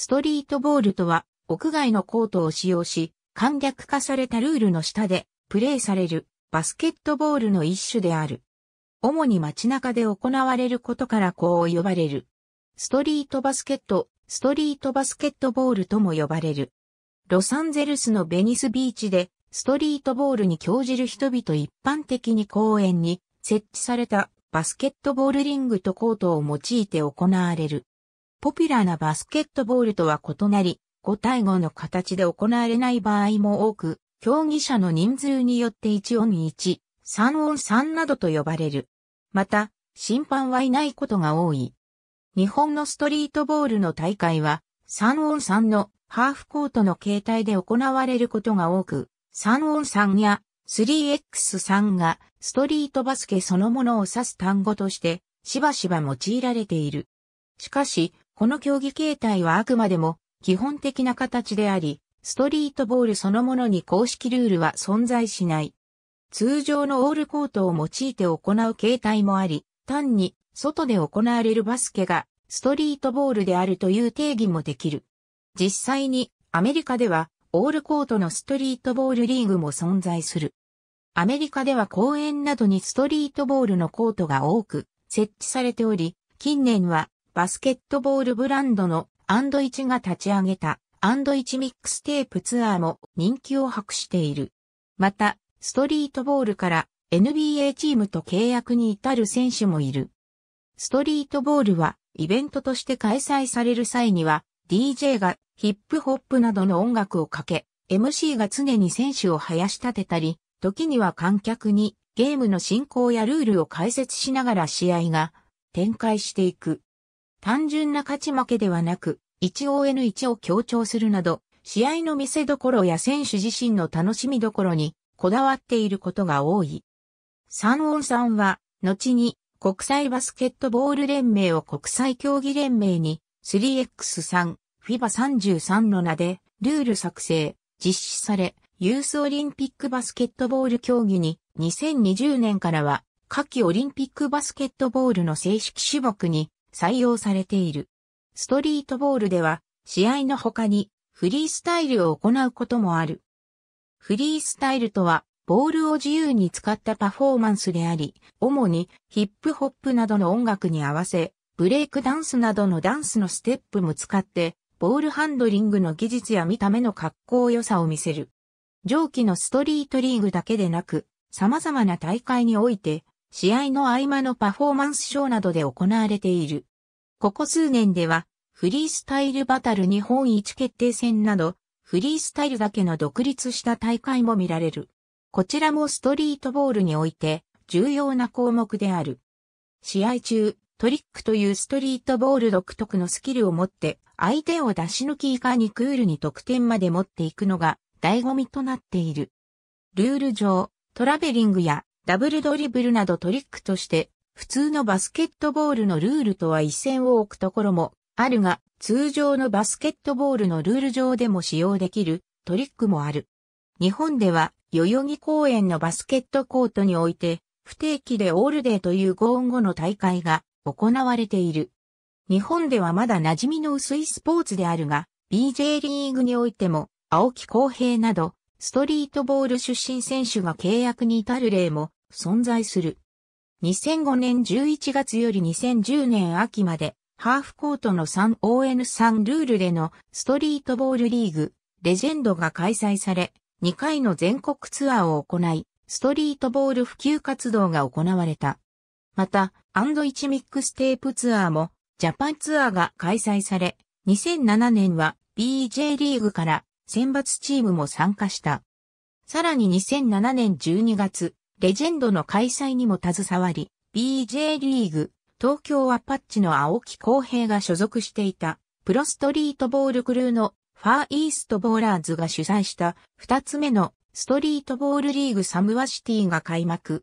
ストリートボールとは、屋外のコートを使用し、簡略化されたルールの下で、プレーされる、バスケットボールの一種である。主に街中で行われることからこう呼ばれる。ストリートバスケット、ストリートバスケットボールとも呼ばれる。ロサンゼルスのベニスビーチで、ストリートボールに興じる人々一般的に公園に設置されたバスケットボールリングとコートを用いて行われる。ポピュラーなバスケットボールとは異なり、5対5の形で行われない場合も多く、競技者の人数によって1オン1、3オン3などと呼ばれる。また、審判はいないことが多い。日本のストリートボールの大会は、3オン3のハーフコートの形態で行われることが多く、3オン3や 3x3 がストリートバスケそのものを指す単語として、しばしば用いられている。しかし、この競技形態はあくまでも基本的な形であり、ストリートボールそのものに公式ルールは存在しない。通常のオールコートを用いて行う形態もあり、単に外で行われるバスケがストリートボールであるという定義もできる。実際にアメリカではオールコートのストリートボールリーグも存在する。アメリカでは公園などにストリートボールのコートが多く設置されており、近年はバスケットボールブランドのアンドイチが立ち上げたアンドイチミックステープツアーも人気を博している。また、ストリートボールから NBA チームと契約に至る選手もいる。ストリートボールはイベントとして開催される際には DJ がヒップホップなどの音楽をかけ、MC が常に選手を囃し立てたり、時には観客にゲームの進行やルールを解説しながら試合が展開していく。単純な勝ち負けではなく、1ON1 を強調するなど、試合の見せどころや選手自身の楽しみどころにこだわっていることが多い。三ンさんは、後に国際バスケットボール連盟を国際競技連盟に 3X3、FIBA33 の名でルール作成、実施され、ユースオリンピックバスケットボール競技に2020年からは夏季オリンピックバスケットボールの正式種目に採用されている。ストリートボールでは、試合の他にフリースタイルを行うこともある。フリースタイルとは、ボールを自由に使ったパフォーマンスであり、主にヒップホップなどの音楽に合わせ、ブレイクダンスなどのダンスのステップも使って、ボールハンドリングの技術や見た目の格好良さを見せる。上記のストリートリーグだけでなく、様々な大会において、試合の合間のパフォーマンスショーなどで行われている。ここ数年では、フリースタイルバタル日本一決定戦など、フリースタイルだけの独立した大会も見られる。こちらもストリートボールにおいて重要な項目である。試合中、トリックというストリートボール独特のスキルを持って相手を出し抜き以下にクールに得点まで持っていくのが醍醐味となっている。ルール上、トラベリングやダブルドリブルなどトリックとして、普通のバスケットボールのルールとは一線を置くところもあるが、通常のバスケットボールのルール上でも使用できるトリックもある。日本では、代々木公園のバスケットコートにおいて、不定期でオールデーというゴーン後の大会が行われている。日本ではまだ馴染みの薄いスポーツであるが、BJ リーグにおいても、青木公平など、ストリートボール出身選手が契約に至る例も存在する。2005年11月より2010年秋まで、ハーフコートの 3ON3 ルールでのストリートボールリーグ、レジェンドが開催され、2回の全国ツアーを行い、ストリートボール普及活動が行われた。また、アンドイチミックステープツアーも、ジャパンツアーが開催され、2007年は BJ リーグから選抜チームも参加した。さらに2007年12月、レジェンドの開催にも携わり、BJ リーグ、東京アパッチの青木康平が所属していた、プロストリートボールクルーのファーイーストボーラーズが主催した二つ目のストリートボールリーグサムワシティが開幕。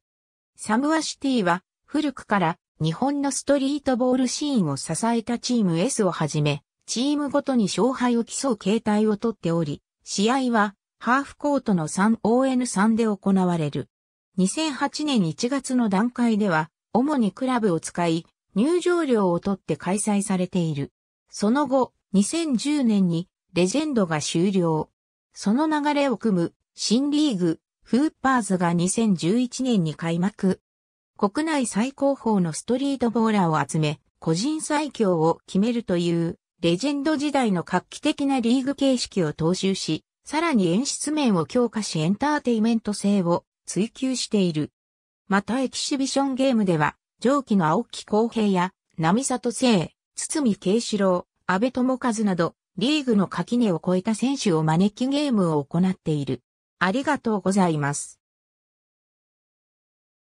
サムワシティは古くから日本のストリートボールシーンを支えたチーム S をはじめ、チームごとに勝敗を競う形態をとっており、試合はハーフコートの 3ON3 で行われる。2008年1月の段階では、主にクラブを使い、入場料を取って開催されている。その後、2010年にレジェンドが終了。その流れを組む新リーグ、フーパーズが2011年に開幕。国内最高峰のストリートボーラーを集め、個人最強を決めるという、レジェンド時代の画期的なリーグ形式を踏襲し、さらに演出面を強化しエンターテイメント性を追求している。またエキシビションゲームでは、上記の青木公平や、並里聖、堤啓四郎、安倍智和など、リーグの垣根を越えた選手を招きゲームを行っている。ありがとうございます。